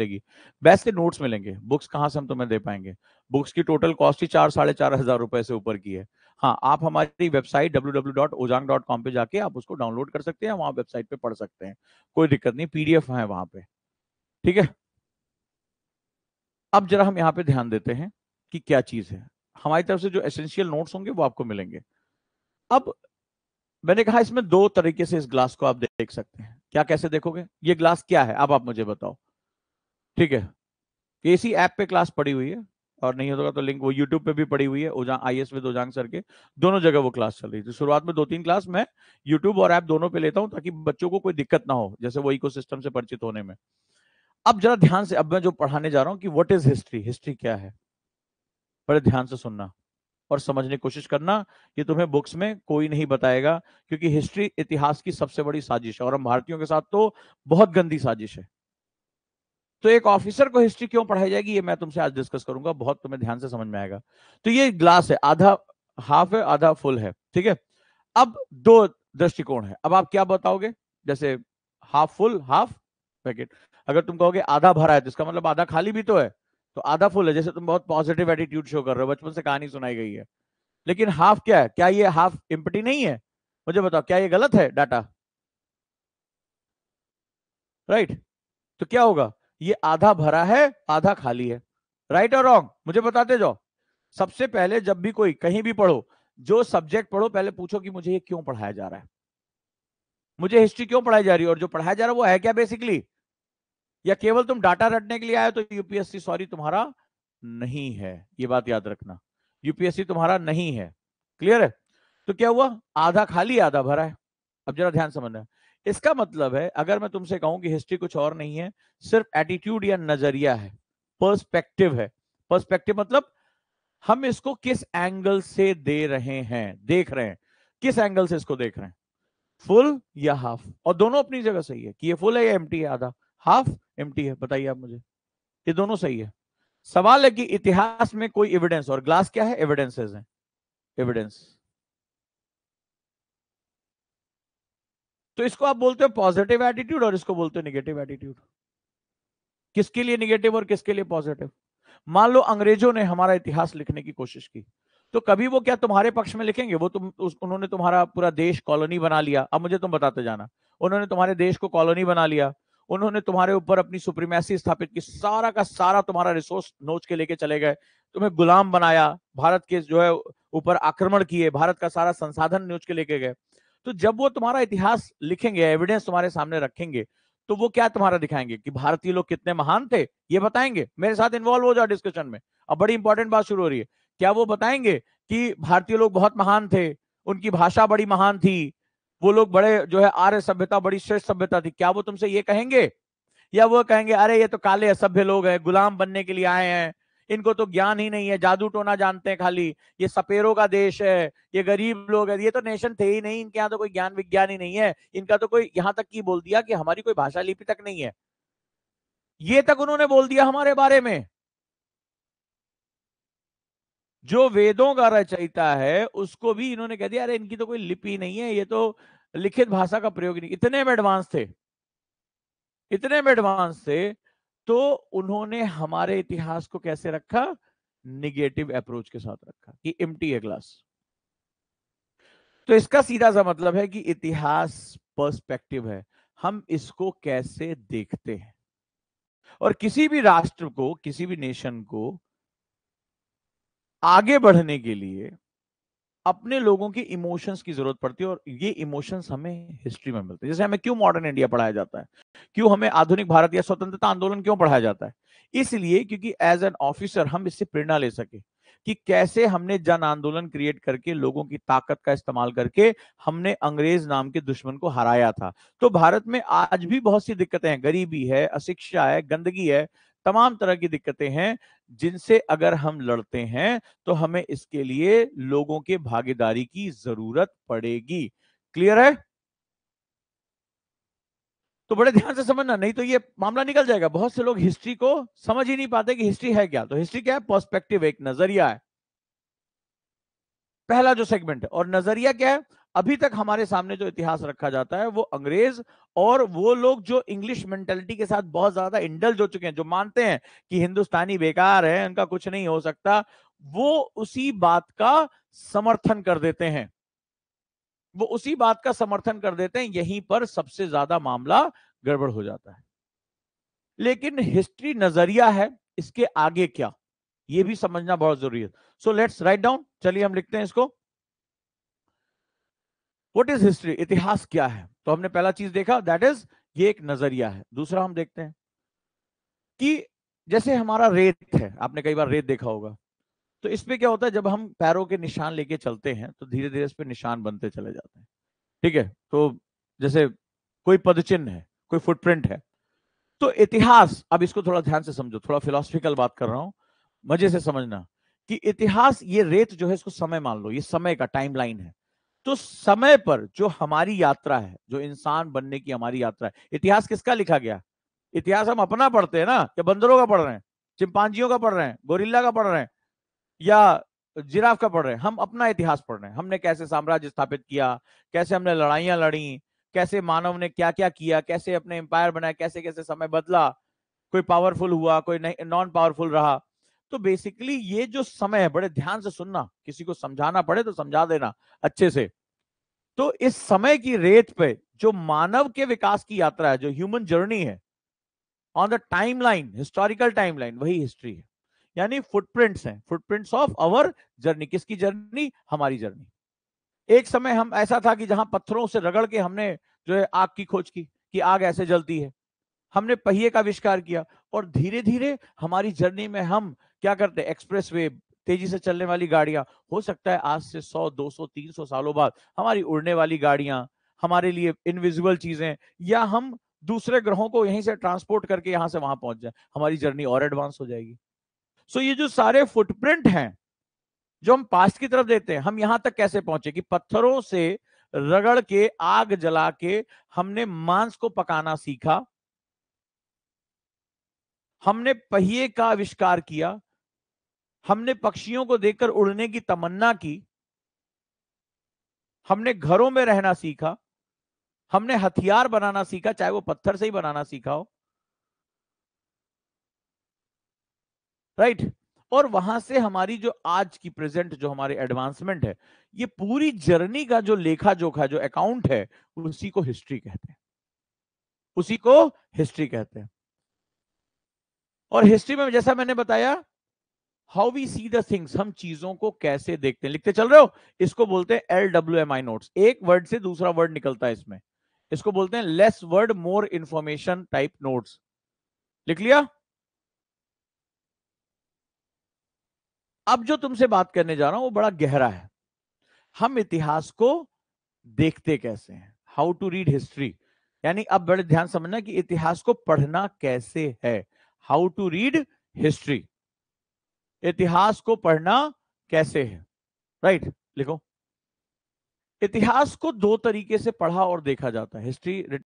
मिलेगी best notes मिलेंगे books कहाँ से हम तुम्हें दे पाएंगे बुक्स की टोटल कॉस्ट ही चार साढ़े चार हजार रुपए से ऊपर की है हाँ आप हमारी वेबसाइट www.ojang.com पे जाके आप उसको डाउनलोड कर सकते हैं वहां वेबसाइट पे पढ़ सकते हैं कोई दिक्कत नहीं पीडीएफ है वहां पे ठीक है अब जरा हम यहाँ पे ध्यान देते हैं कि क्या चीज है हमारी तरफ से जो एसेंशियल नोट्स होंगे वो आपको मिलेंगे अब मैंने कहा इसमें दो तरीके से इस ग्लास को आप देख सकते हैं क्या कैसे देखोगे ये ग्लास क्या है अब आप मुझे बताओ ठीक है इसी ऐप पे क्लास पड़ी हुई है और नहीं होगा तो लिंक वो यूट्यूब पे भी पड़ी हुई है ओजा I S with Ojaank sir के दोनों जगह वो क्लास चल रही थी शुरुआत में दो तीन क्लास मैं यूट्यूब और ऐप दोनों पे लेता हूँ ताकि बच्चों को कोई दिक्कत ना हो जैसे वो इको से परिचित होने में अब जरा ध्यान से अब मैं जो पढ़ाने जा रहा हूँ कि वट इज हिस्ट्री हिस्ट्री क्या है बड़े ध्यान से सुनना और समझने की कोशिश करना ये तुम्हें बुक्स में कोई नहीं बताएगा क्योंकि हिस्ट्री इतिहास की सबसे बड़ी साजिश है और हम भारतीयों के साथ तो बहुत गंदी साजिश है तो एक ऑफिसर को हिस्ट्री क्यों पढ़ाई जाएगी ये मैं तुमसे आज डिस्कस करूंगा बहुत तुम्हें ध्यान से समझ में आएगा तो ये ग्लास है आधा हाफ है आधा फुल है ठीक है अब दो दृष्टिकोण है अब आप क्या बताओगे जैसे हाफ फुल हाफ पैकेट अगर तुम कहोगे आधा भरा है तो इसका मतलब आधा खाली भी तो है तो आधा फुल है जैसे तुम बहुत पॉजिटिव एटीट्यूड शो कर रहे हो बचपन से कहानी सुनाई गई है लेकिन हाफ क्या है क्या ये हाफ इम्पटी नहीं है मुझे बताओ क्या ये गलत है डाटा राइट right? तो क्या होगा ये आधा भरा है आधा खाली है राइट और रॉन्ग मुझे बताते जाओ सबसे पहले जब भी कोई कहीं भी पढ़ो जो सब्जेक्ट पढ़ो पहले पूछो कि मुझे ये क्यों पढ़ाया जा रहा है मुझे हिस्ट्री क्यों पढ़ाई जा रही है और जो पढ़ाया जा रहा है वो है क्या बेसिकली या केवल तुम डाटा रटने के लिए आए तो यूपीएससी सॉरी तुम्हारा नहीं है ये बात याद रखना यूपीएससी तुम्हारा नहीं है क्लियर है तो क्या हुआ आधा खाली आधा भरा है अब जरा ध्यान समझना है इसका मतलब है अगर मैं तुमसे कहूं कि हिस्ट्री कुछ और नहीं है सिर्फ एटीट्यूड या नजरिया है पर्सपेक्टिव है पर्सपेक्टिव मतलब हम इसको किस एंगल से दे रहे हैं देख रहे हैं किस एंगल से इसको देख रहे हैं फुल या हाफ और दोनों अपनी जगह सही है कि ये फुल है या एम्प्टी है आधा हाफ एम्प्टी है बताइए आप मुझे ये दोनों सही है सवाल है कि इतिहास में कोई एविडेंस और ग्लास क्या है एविडेंसेस हैं एविडेंस तो इसको आप बोलते हो पॉजिटिव एटीट्यूड और इसको बोलते हो निगेटिव एटीट्यूड किसके लिए निगेटिव और किसके लिए पॉजिटिव मान लो अंग्रेजों ने हमारा इतिहास लिखने की कोशिश की तो कभी वो क्या तुम्हारे पक्ष में लिखेंगे वो तुम उस, उन्होंने तुम्हारा पूरा देश कॉलोनी बना लिया अब मुझे तुम बताते जाना उन्होंने तुम्हारे देश को कॉलोनी बना लिया उन्होंने तुम्हारे ऊपर अपनी सुप्रीमेसी स्थापित की सारा का सारा तुम्हारा रिसोर्स नोच के लेके चले गए तुम्हें गुलाम बनाया भारत के जो है ऊपर आक्रमण किए भारत का सारा संसाधन नोच के लेके गए तो जब वो तुम्हारा इतिहास लिखेंगे एविडेंस तुम्हारे सामने रखेंगे तो वो क्या तुम्हारा दिखाएंगे कि भारतीय लोग कितने महान थे ये बताएंगे मेरे साथ इन्वॉल्व हो जाओ डिस्कशन में अब बड़ी इंपॉर्टेंट बात शुरू हो रही है क्या वो बताएंगे कि भारतीय लोग बहुत महान थे उनकी भाषा बड़ी महान थी वो लोग बड़े जो है आर्य सभ्यता बड़ी श्रेष्ठ सभ्यता थी क्या वो तुमसे ये कहेंगे या वो कहेंगे अरे ये तो काले असभ्य लोग हैं गुलाम बनने के लिए आए हैं इनको तो ज्ञान ही नहीं है जादू टोना जानते हैं खाली ये सपेरों का देश है ये गरीब लोग है ये तो नेशन थे ही नहीं इनके यहाँ तो कोई ज्ञान विज्ञान ही नहीं है इनका तो कोई यहाँ तक की बोल दिया कि हमारी कोई भाषा लिपि तक नहीं है ये तक उन्होंने बोल दिया हमारे बारे में जो वेदों का रचयिता है उसको भी इन्होंने कह दिया अरे इनकी तो कोई लिपि नहीं है ये तो लिखित भाषा का प्रयोग नहीं इतने में एडवांस थे इतने में एडवांस थे तो उन्होंने हमारे इतिहास को कैसे रखा निगेटिव अप्रोच के साथ रखा कि इम्टी है ग्लास तो इसका सीधा सा मतलब है कि इतिहास पर्सपेक्टिव है हम इसको कैसे देखते हैं और किसी भी राष्ट्र को किसी भी नेशन को आगे बढ़ने के लिए अपने लोगों की इमोशंस की जरूरत पड़ती है और ये इमोशंस हमें हिस्ट्री में मिलते हैं जैसे हमें क्यों मॉडर्न इंडिया पढ़ाया जाता है क्यों हमें आधुनिक भारत या स्वतंत्रता आंदोलन क्यों पढ़ाया जाता है इसलिए क्योंकि एज एन ऑफिसर हम इससे प्रेरणा ले सके कि कैसे हमने जन आंदोलन क्रिएट करके लोगों की ताकत का इस्तेमाल करके हमने अंग्रेज नाम के दुश्मन को हराया था तो भारत में आज भी बहुत सी दिक्कतें हैं गरीबी है अशिक्षा है गंदगी है तमाम तरह की दिक्कतें हैं जिनसे अगर हम लड़ते हैं तो हमें इसके लिए लोगों के भागीदारी की जरूरत पड़ेगी क्लियर है तो बड़े ध्यान से समझना नहीं तो ये मामला निकल जाएगा बहुत से लोग हिस्ट्री को समझ ही नहीं पाते कि हिस्ट्री है क्या तो हिस्ट्री क्या है पर्सपेक्टिव एक नजरिया है पहला जो सेगमेंट है और नजरिया क्या है अभी तक हमारे सामने जो इतिहास रखा जाता है वो अंग्रेज और वो लोग जो इंग्लिश मेंटेलिटी के साथ बहुत ज्यादा इंडल हो चुके हैं जो मानते हैं कि हिंदुस्तानी बेकार है उनका कुछ नहीं हो सकता वो उसी बात का समर्थन कर देते हैं वो उसी बात का समर्थन कर देते हैं यहीं पर सबसे ज्यादा मामला गड़बड़ हो जाता है लेकिन हिस्ट्री नजरिया है इसके आगे क्या ये भी समझना बहुत जरूरी है सो लेट्स राइट डाउन चलिए हम लिखते हैं इसको वट इज हिस्ट्री इतिहास क्या है तो हमने पहला चीज देखा दैट इज ये एक नजरिया है दूसरा हम देखते हैं कि जैसे हमारा रेत है आपने कई बार रेत देखा होगा तो इसमें क्या होता है जब हम पैरों के निशान लेके चलते हैं तो धीरे धीरे इस पर निशान बनते चले जाते हैं ठीक है तो जैसे कोई पदचिन्ह है कोई फुटप्रिंट है तो इतिहास अब इसको थोड़ा ध्यान से समझो थोड़ा फिलोसफिकल बात कर रहा हूं मजे से समझना कि इतिहास ये रेत जो है इसको समय मान लो ये समय का टाइम है तो समय पर जो हमारी यात्रा है जो इंसान बनने की हमारी यात्रा है इतिहास किसका लिखा गया इतिहास हम अपना पढ़ते हैं ना या बंदरों का पढ़ रहे हैं चिंपांजियों का पढ़ रहे हैं गोरिल्ला का पढ़ रहे हैं या जिराफ का पढ़ रहे हैं हम अपना इतिहास पढ़ रहे हैं हमने कैसे साम्राज्य स्थापित किया कैसे हमने लड़ाइयां लड़ी कैसे मानव ने क्या क्या किया कैसे अपने एम्पायर बनाया कैसे कैसे समय बदला कोई पावरफुल हुआ कोई नहीं नॉन पावरफुल रहा तो बेसिकली ये जो समय है बड़े ध्यान से सुनना किसी को समझाना पड़े तो समझा देना अच्छे से तो इस समय की रेत पे जो मानव के विकास की यात्रा है जो ह्यूमन जर्नी है on the time line historical time line वही हिस्ट्री है यानी फुटप्रिंट्स हैं फुटप्रिंट्स ऑफ अवर जर्नी किसकी जर्नी हमारी जर्नी एक समय हम ऐसा था कि जहां पत्थरों से रगड़ के हमने जो है आग की खोज की कि आग ऐसे जलती है हमने पहिए का आविष्कार किया और धीरे धीरे हमारी जर्नी में हम क्या करते हैं एक्सप्रेस वे तेजी से चलने वाली गाड़ियां हो सकता है आज से 100, 200, 300 सालों बाद हमारी उड़ने वाली गाड़ियां हमारे लिए इनविजिबल चीजें या हम दूसरे ग्रहों को यहीं से ट्रांसपोर्ट करके यहां से वहां पहुंच जाए हमारी जर्नी और एडवांस हो जाएगी सो ये जो सारे फुटप्रिंट हैं जो हम पास्ट की तरफ देते हैं हम यहां तक कैसे पहुंचे कि पत्थरों से रगड़ के आग जला के हमने मांस को पकाना सीखा हमने पहिए का आविष्कार किया हमने पक्षियों को देखकर उड़ने की तमन्ना की हमने घरों में रहना सीखा हमने हथियार बनाना सीखा चाहे वो पत्थर से ही बनाना सीखा हो राइट right? और वहां से हमारी जो आज की प्रेजेंट जो हमारे एडवांसमेंट है ये पूरी जर्नी का जो लेखा जोखा जो अकाउंट है उसी को हिस्ट्री कहते हैं उसी को हिस्ट्री कहते हैं और हिस्ट्री में जैसा मैंने बताया how we see the things हम चीजों को कैसे देखते हैं लिखते चल रहे हो इसको बोलते हैं L W M I notes एक वर्ड से दूसरा वर्ड निकलता है इसमें इसको बोलते हैं less word more information type notes लिख लिया अब जो तुमसे बात करने जा रहा हूं वो बड़ा गहरा है हम इतिहास को देखते कैसे हैं हाउ टू रीड हिस्ट्री यानी अब बड़े ध्यान समझना कि इतिहास को पढ़ना कैसे है हाउ टू रीड हिस्ट्री इतिहास को पढ़ना कैसे है राइट लिखो इतिहास को दो तरीके से पढ़ा और देखा जाता है हिस्ट्री